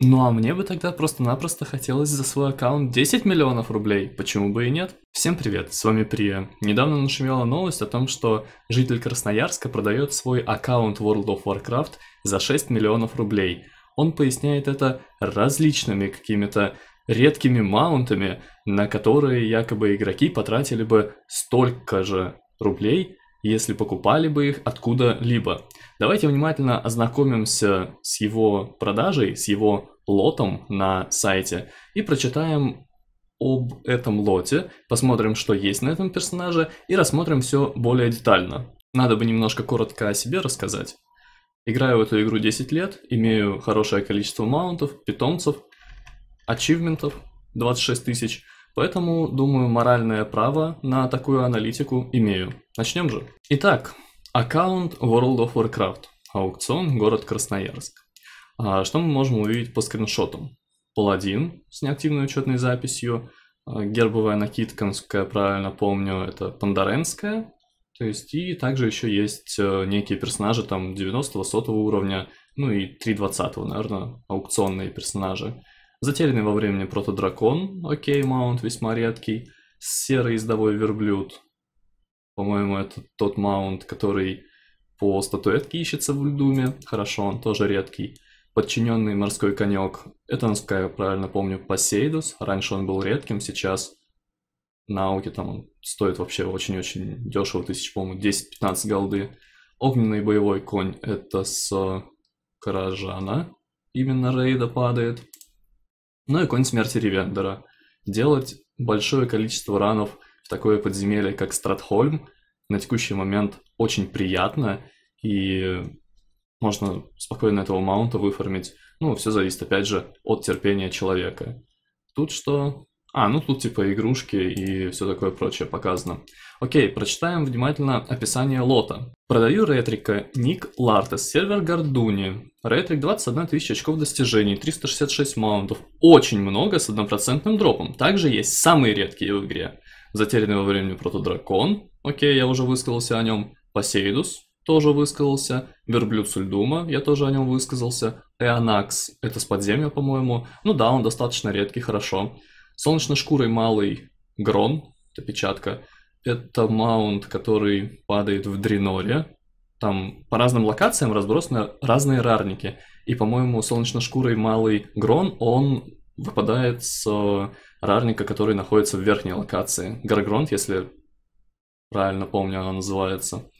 Ну а мне бы тогда просто-напросто хотелось за свой аккаунт 10 миллионов рублей, почему бы и нет? Всем привет, с вами Прия. Недавно нашумела новость о том, что житель Красноярска продает свой аккаунт World of Warcraft за 6 миллионов рублей. Он поясняет это различными какими-то редкими маунтами, на которые якобы игроки потратили бы столько же рублей, если покупали бы их откуда-либо. Давайте внимательно ознакомимся с его продажей, с его лотом на сайте и прочитаем об этом лоте, посмотрим, что есть на этом персонаже и рассмотрим все более детально. Надо бы немножко коротко о себе рассказать. Играю в эту игру 10 лет, имею хорошее количество маунтов, питомцев, ачивментов 26 тысяч – Поэтому, думаю, моральное право на такую аналитику имею. Начнем же. Итак, аккаунт World of Warcraft. Аукцион, город Красноярск. А что мы можем увидеть по скриншотам? Паладин с неактивной учетной записью, а, гербовая накидка, насколько я правильно помню, это пандаренская, то есть, и также еще есть э, некие персонажи там 90-100 уровня, ну и 320 наверное, аукционные персонажи. Затерянный во времени протодракон, окей, маунт весьма редкий. Серый ездовой верблюд, по-моему, это тот маунт, который по статуэтке ищется в Льдуме, хорошо, он тоже редкий. Подчиненный морской конек, это, насколько я правильно помню, Посейдус, раньше он был редким, сейчас на ауке там он стоит вообще очень-очень дешево, тысяч, по-моему, 10-15 голды. Огненный боевой конь, это с э, Каражана, именно рейда падает ну и конь смерти Ривендера. Делать большое количество ранов в такое подземелье, как Стратхольм, на текущий момент очень приятно, и можно спокойно этого маунта выформить. Ну, все зависит, опять же, от терпения человека. Тут что? А, ну тут типа игрушки и все такое прочее показано. Окей, прочитаем внимательно описание лота. Продаю ретрика Ник Лартес, сервер Гордуни. Ретрик 21 тысяча очков достижений, 366 маунтов. Очень много с однопроцентным дропом. Также есть самые редкие в игре. Затерянный во времени протодракон. Окей, я уже высказался о нем. Посейдус, тоже высказался. Верблюд Сульдума, я тоже о нем высказался. Эонакс, это с подземья, по-моему. Ну да, он достаточно редкий, хорошо. Солнечно-шкурой малый Грон, это печатка. Это маунт, который падает в Дреноре. Там по разным локациям разбросаны разные рарники. И, по-моему, солнечно-шкурой малый Грон, он выпадает с рарника, который находится в верхней локации. Гаргронт, если правильно помню, она называется.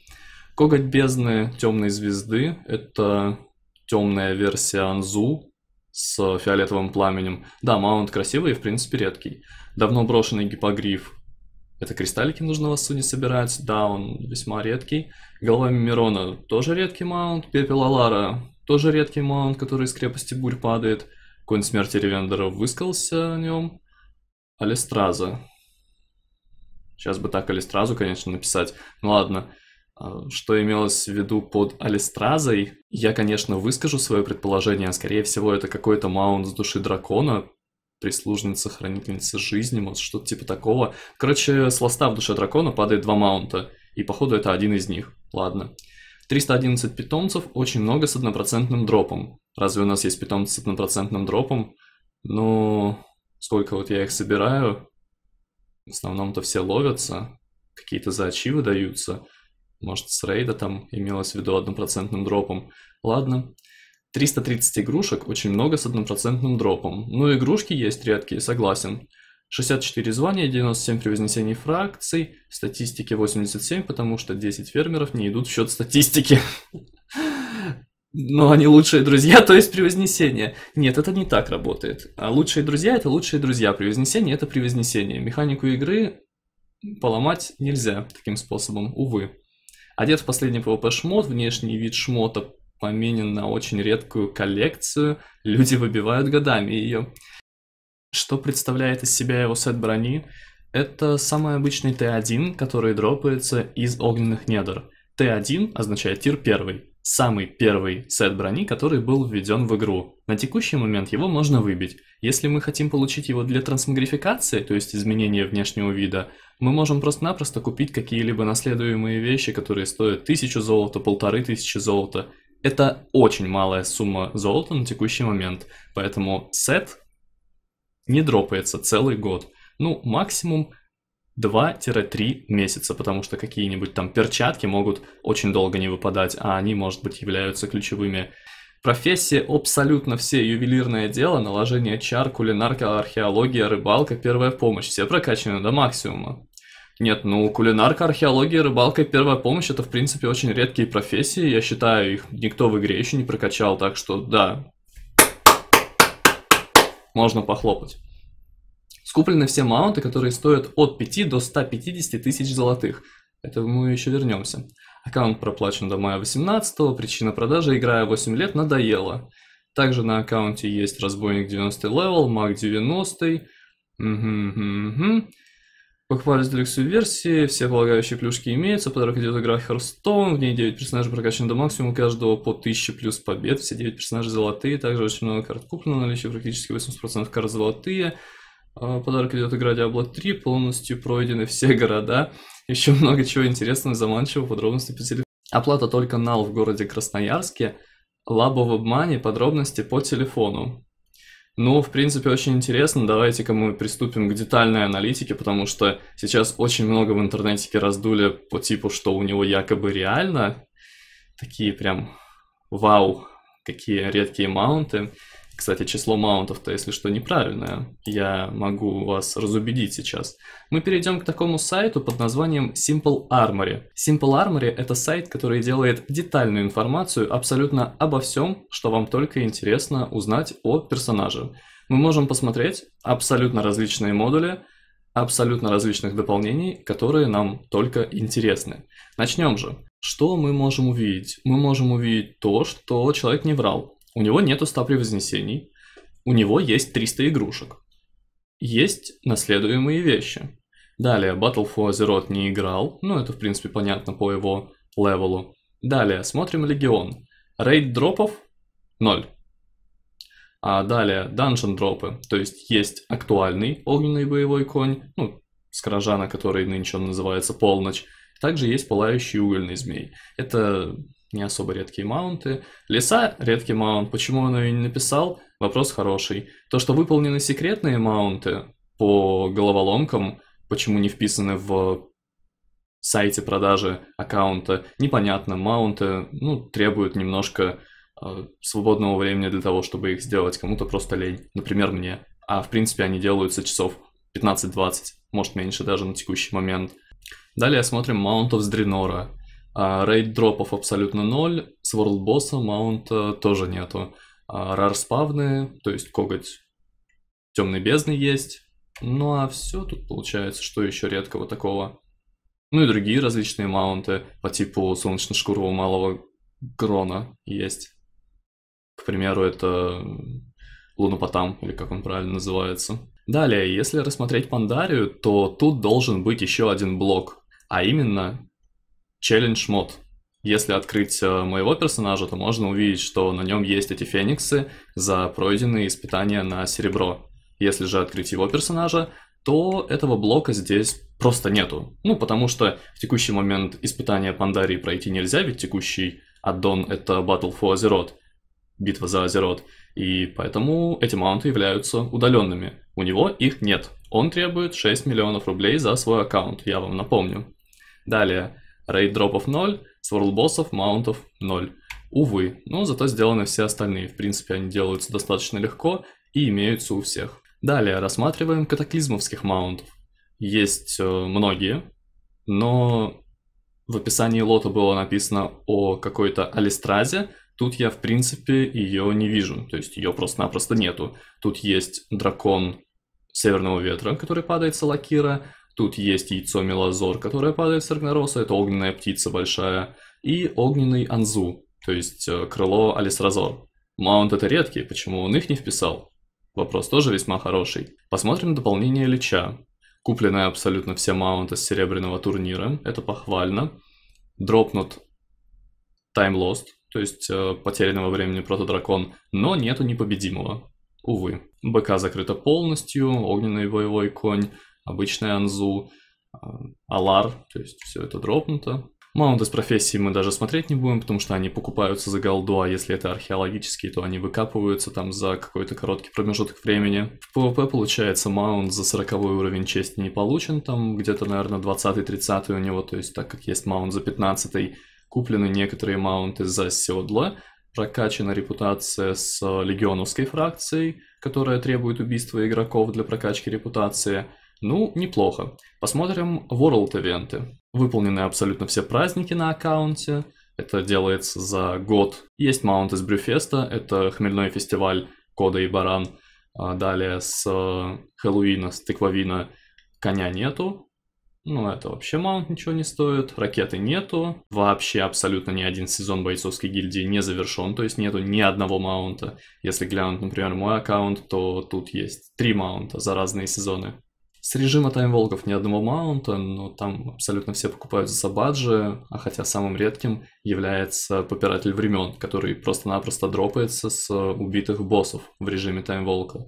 Коготь бездны темной звезды — это темная версия Анзу, с фиолетовым пламенем. Да, маунт красивый и, в принципе, редкий. Давно брошенный гипогриф. Это кристаллики нужно вас не собирать. Да, он весьма редкий. Голова Мирона тоже редкий маунт. Пепел Алара тоже редкий маунт, который из крепости бурь падает. Конь смерти Ревендера выскался о нем. Алистраза. Сейчас бы так Алистразу, конечно, написать. Ну ладно. А, что имелось в виду под Алистразой? Я, конечно, выскажу свое предположение. Скорее всего, это какой-то маунт с души дракона, прислужница, хранительница жизни, может, что-то типа такого. Короче, с ласта в душе дракона падает два маунта, и походу это один из них. Ладно. 311 питомцев, очень много с однопроцентным дропом. Разве у нас есть питомцы с однопроцентным дропом? Ну, сколько вот я их собираю? В основном-то все ловятся, какие-то заачи выдаются. даются. Может, с рейда там имелось в виду однопроцентным дропом. Ладно. 330 игрушек очень много с однопроцентным дропом. Ну, игрушки есть редкие, согласен. 64 звания, 97 при вознесении фракций, статистики 87, потому что 10 фермеров не идут в счет статистики. Но они лучшие друзья, то есть превознесение. Нет, это не так работает. А лучшие друзья это лучшие друзья. Превознесение это превознесение. Механику игры поломать нельзя таким способом, увы. Одет в последний ПВП шмот, внешний вид шмота поменен на очень редкую коллекцию, люди выбивают годами ее. Что представляет из себя его сет брони? Это самый обычный Т1, который дропается из огненных недр. Т1 означает тир первый самый первый сет брони, который был введен в игру. На текущий момент его можно выбить. Если мы хотим получить его для трансмогрификации, то есть изменения внешнего вида, мы можем просто-напросто купить какие-либо наследуемые вещи, которые стоят тысячу золота, полторы тысячи золота. Это очень малая сумма золота на текущий момент, поэтому сет не дропается целый год. Ну, максимум 2-3 месяца, потому что какие-нибудь там перчатки могут очень долго не выпадать, а они, может быть, являются ключевыми. Профессия абсолютно все, ювелирное дело, наложение чар, кулинарка, археология, рыбалка, первая помощь, все прокачаны до максимума. Нет, ну кулинарка, археология, рыбалка, и первая помощь это в принципе очень редкие профессии, я считаю, их никто в игре еще не прокачал, так что да, можно похлопать. Скуплены все маунты, которые стоят от 5 до 150 тысяч золотых. Это мы еще вернемся. Аккаунт проплачен до мая 18 -го. причина продажи, играя 8 лет, надоела. Также на аккаунте есть разбойник 90 левел, маг 90. -й. Угу, угу, угу. Похвалюсь делюксовой версии, все полагающие плюшки имеются, подарок идет игра Hearthstone, в ней 9 персонажей прокачаны до максимума, каждого по 1000 плюс побед, все 9 персонажей золотые, также очень много карт куплено, наличие практически 80% карт золотые, а, подарок идет игра Diablo 3, полностью пройдены все города. Еще много чего интересного и заманчивого, подробности по телефону. Оплата только НАЛ в городе Красноярске. Лаба в обмане, подробности по телефону. Ну, в принципе, очень интересно. Давайте-ка мы приступим к детальной аналитике, потому что сейчас очень много в интернете раздули по типу, что у него якобы реально такие прям вау, какие редкие маунты. Кстати, число маунтов-то, если что, неправильное. Я могу вас разубедить сейчас. Мы перейдем к такому сайту под названием Simple Armory. Simple Armory — это сайт, который делает детальную информацию абсолютно обо всем, что вам только интересно узнать о персонаже. Мы можем посмотреть абсолютно различные модули, абсолютно различных дополнений, которые нам только интересны. Начнем же. Что мы можем увидеть? Мы можем увидеть то, что человек не врал. У него нету 100 превознесений, у него есть 300 игрушек. Есть наследуемые вещи. Далее, Battle for Azeroth не играл, ну это в принципе понятно по его левелу. Далее, смотрим Легион. Рейд дропов – 0. А далее, данжен дропы, то есть есть актуальный огненный боевой конь, ну, с Скорожана, который нынче он называется Полночь. Также есть Пылающий угольный змей. Это не особо редкие маунты. Леса — редкий маунт. Почему он ее не написал? Вопрос хороший. То, что выполнены секретные маунты по головоломкам, почему не вписаны в сайте продажи аккаунта, непонятно. Маунты ну, требуют немножко э, свободного времени для того, чтобы их сделать. Кому-то просто лень. Например, мне. А в принципе они делаются часов 15-20, может меньше даже на текущий момент. Далее смотрим маунтов с Дренора. А, рейд-дропов абсолютно ноль, с ворлд-босса маунта тоже нету. А, рар-спавны, то есть коготь темной бездны есть. Ну а все тут получается, что еще редкого такого. Ну и другие различные маунты по типу солнечно-шкурового малого грона есть. К примеру, это лунопотам, или как он правильно называется. Далее, если рассмотреть Пандарию, то тут должен быть еще один блок, а именно челлендж мод. Если открыть э, моего персонажа, то можно увидеть, что на нем есть эти фениксы за пройденные испытания на серебро. Если же открыть его персонажа, то этого блока здесь просто нету. Ну, потому что в текущий момент испытания Пандарии пройти нельзя, ведь текущий аддон — это Battle for Azeroth, битва за Азерот, И поэтому эти маунты являются удаленными. У него их нет. Он требует 6 миллионов рублей за свой аккаунт, я вам напомню. Далее, рейд-дропов 0, сворлбоссов маунтов 0. Увы, но зато сделаны все остальные, в принципе они делаются достаточно легко и имеются у всех. Далее рассматриваем катаклизмовских маунтов. Есть э, многие, но в описании лота было написано о какой-то алистразе, тут я в принципе ее не вижу, то есть ее просто-напросто нету. Тут есть дракон Северного Ветра, который падает с Алакира, Тут есть яйцо Мелозор, которое падает с Рагнароса, это огненная птица большая, и огненный Анзу, то есть э, крыло Алисразор. Маунт это редкий, почему он их не вписал? Вопрос тоже весьма хороший. Посмотрим дополнение Лича. Куплены абсолютно все маунты с серебряного турнира, это похвально. Дропнут Time Lost, то есть э, потерянного времени протодракон, но нету непобедимого. Увы. БК закрыта полностью, огненный боевой конь, обычная Анзу, а, Алар, то есть все это дропнуто. Маунты с профессией мы даже смотреть не будем, потому что они покупаются за голду, а если это археологические, то они выкапываются там за какой-то короткий промежуток времени. В PvP получается маунт за 40 уровень чести не получен, там где-то, наверное, 20-30 у него, то есть так как есть маунт за 15 куплены некоторые маунты за седла, прокачана репутация с легионовской фракцией, которая требует убийства игроков для прокачки репутации – ну, неплохо. Посмотрим World Event. Выполнены абсолютно все праздники на аккаунте. Это делается за год. Есть маунт из Брюфеста, это хмельной фестиваль Кода и Баран. А, далее с э, Хэллоуина, с Тыквовина коня нету. Ну, это вообще маунт ничего не стоит. Ракеты нету. Вообще абсолютно ни один сезон бойцовской гильдии не завершен. То есть нету ни одного маунта. Если глянуть, например, мой аккаунт, то тут есть три маунта за разные сезоны. С режима Тайм Волков ни одного маунта, но там абсолютно все покупают за баджи, а хотя самым редким является попиратель времен, который просто-напросто дропается с э, убитых боссов в режиме Тайм Волка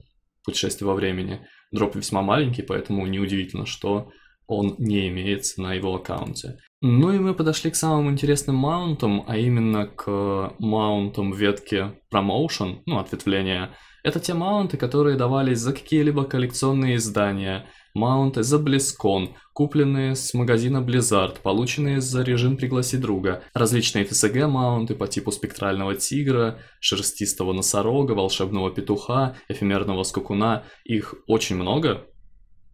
путешествие во времени. Дроп весьма маленький, поэтому неудивительно, что он не имеется на его аккаунте. Ну и мы подошли к самым интересным маунтам, а именно к маунтам ветки промоушен, ну, ответвления. Это те маунты, которые давались за какие-либо коллекционные издания – маунты за Близкон, купленные с магазина Blizzard, полученные за режим «Пригласи друга», различные ФСГ маунты по типу спектрального тигра, шерстистого носорога, волшебного петуха, эфемерного скакуна. Их очень много,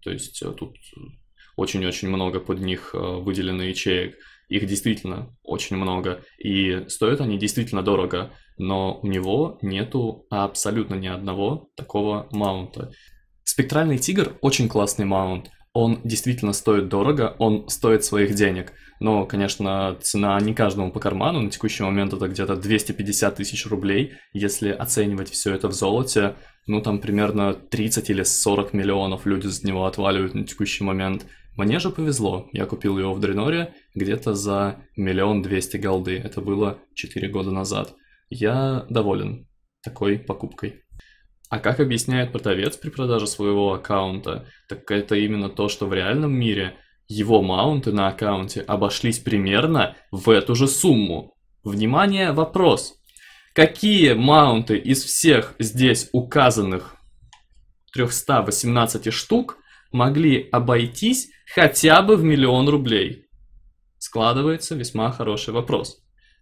то есть э, тут очень-очень много под них э, выделено ячеек. Их действительно очень много, и стоят они действительно дорого, но у него нету абсолютно ни одного такого маунта. Спектральный тигр очень классный маунт. Он действительно стоит дорого, он стоит своих денег. Но, конечно, цена не каждому по карману. На текущий момент это где-то 250 тысяч рублей. Если оценивать все это в золоте, ну там примерно 30 или 40 миллионов люди с него отваливают на текущий момент. Мне же повезло, я купил его в Дреноре где-то за миллион двести голды, это было 4 года назад. Я доволен такой покупкой. А как объясняет продавец при продаже своего аккаунта, так это именно то, что в реальном мире его маунты на аккаунте обошлись примерно в эту же сумму. Внимание, вопрос. Какие маунты из всех здесь указанных 318 штук могли обойтись хотя бы в миллион рублей? Складывается весьма хороший вопрос.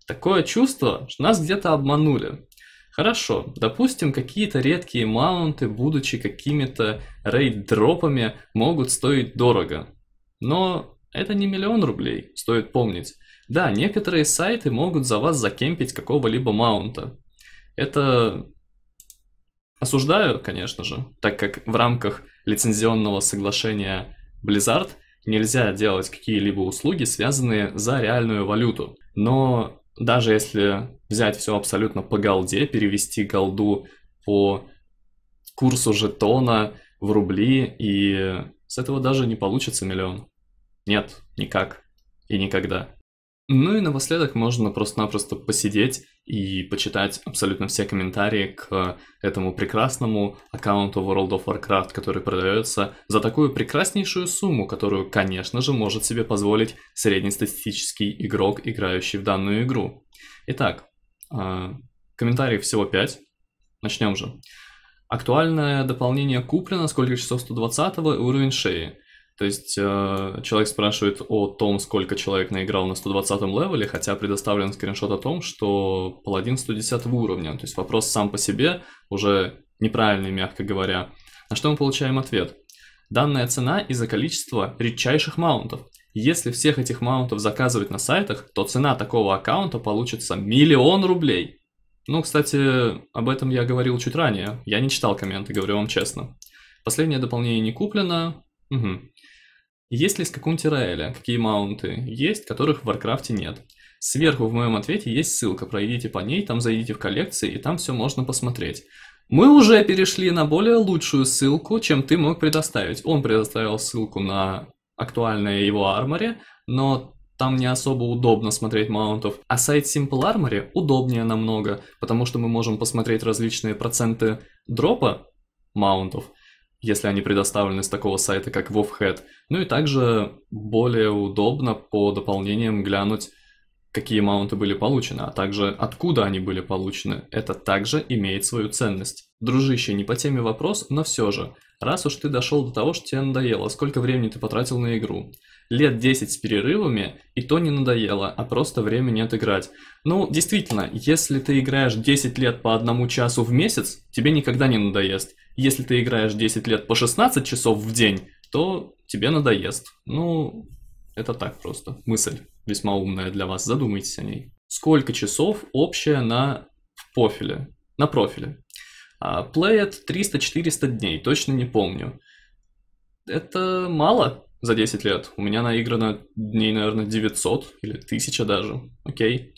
Такое чувство, что нас где-то обманули. Хорошо, допустим, какие-то редкие маунты, будучи какими-то рейд-дропами, могут стоить дорого. Но это не миллион рублей, стоит помнить. Да, некоторые сайты могут за вас закемпить какого-либо маунта. Это осуждаю, конечно же, так как в рамках лицензионного соглашения Blizzard нельзя делать какие-либо услуги, связанные за реальную валюту. Но даже если взять все абсолютно по голде, перевести голду по курсу жетона в рубли, и с этого даже не получится миллион. Нет, никак и никогда. Ну и напоследок можно просто-напросто посидеть и почитать абсолютно все комментарии к этому прекрасному аккаунту World of Warcraft, который продается за такую прекраснейшую сумму, которую, конечно же, может себе позволить среднестатистический игрок, играющий в данную игру. Итак, а, комментариев всего 5. Начнем же. Актуальное дополнение куплено, сколько часов 120 и уровень шеи. То есть э, человек спрашивает о том, сколько человек наиграл на 120-м левеле, хотя предоставлен скриншот о том, что паладин 110 уровня. То есть вопрос сам по себе уже неправильный, мягко говоря. На что мы получаем ответ? Данная цена из-за количества редчайших маунтов. Если всех этих маунтов заказывать на сайтах, то цена такого аккаунта получится миллион рублей. Ну, кстати, об этом я говорил чуть ранее. Я не читал комменты, говорю вам честно. Последнее дополнение не куплено, Угу. Есть ли скакун Тираэля? Какие маунты есть, которых в Варкрафте нет? Сверху в моем ответе есть ссылка, пройдите по ней, там зайдите в коллекции, и там все можно посмотреть. Мы уже перешли на более лучшую ссылку, чем ты мог предоставить. Он предоставил ссылку на актуальное его арморе, но там не особо удобно смотреть маунтов. А сайт Simple Armory удобнее намного, потому что мы можем посмотреть различные проценты дропа маунтов – если они предоставлены с такого сайта, как WoWhead. Ну и также более удобно по дополнениям глянуть, какие маунты были получены, а также откуда они были получены. Это также имеет свою ценность. Дружище, не по теме вопрос, но все же. Раз уж ты дошел до того, что тебе надоело, сколько времени ты потратил на игру? Лет 10 с перерывами, и то не надоело, а просто время нет играть. Ну, действительно, если ты играешь 10 лет по одному часу в месяц, тебе никогда не надоест. Если ты играешь 10 лет по 16 часов в день, то тебе надоест. Ну, это так просто. Мысль весьма умная для вас, задумайтесь о ней. Сколько часов общее на профиле? На профиле. Uh, Played 300-400 дней, точно не помню. Это мало за 10 лет. У меня наиграно дней, наверное, 900 или 1000 даже. Окей. Okay.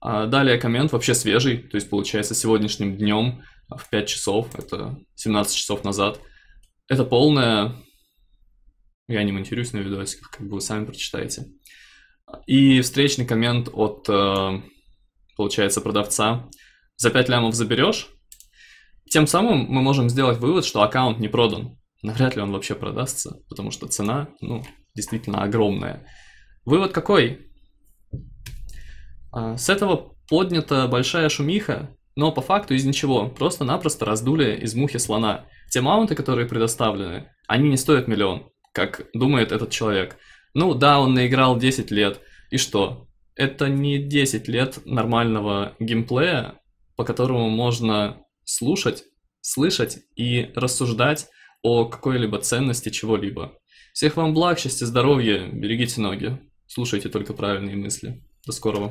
А далее коммент вообще свежий, то есть получается сегодняшним днем в 5 часов, это 17 часов назад. Это полное... Я не монтируюсь на видосиках, как бы вы сами прочитаете. И встречный коммент от, э, получается, продавца. За 5 лямов заберешь? Тем самым мы можем сделать вывод, что аккаунт не продан. Навряд ли он вообще продастся, потому что цена, ну, действительно огромная. Вывод какой? А, с этого поднята большая шумиха, но по факту из ничего, просто-напросто раздули из мухи слона. Те маунты, которые предоставлены, они не стоят миллион, как думает этот человек. Ну да, он наиграл 10 лет, и что? Это не 10 лет нормального геймплея, по которому можно слушать, слышать и рассуждать о какой-либо ценности чего-либо. Всех вам благ, счастья, здоровья, берегите ноги, слушайте только правильные мысли. До скорого.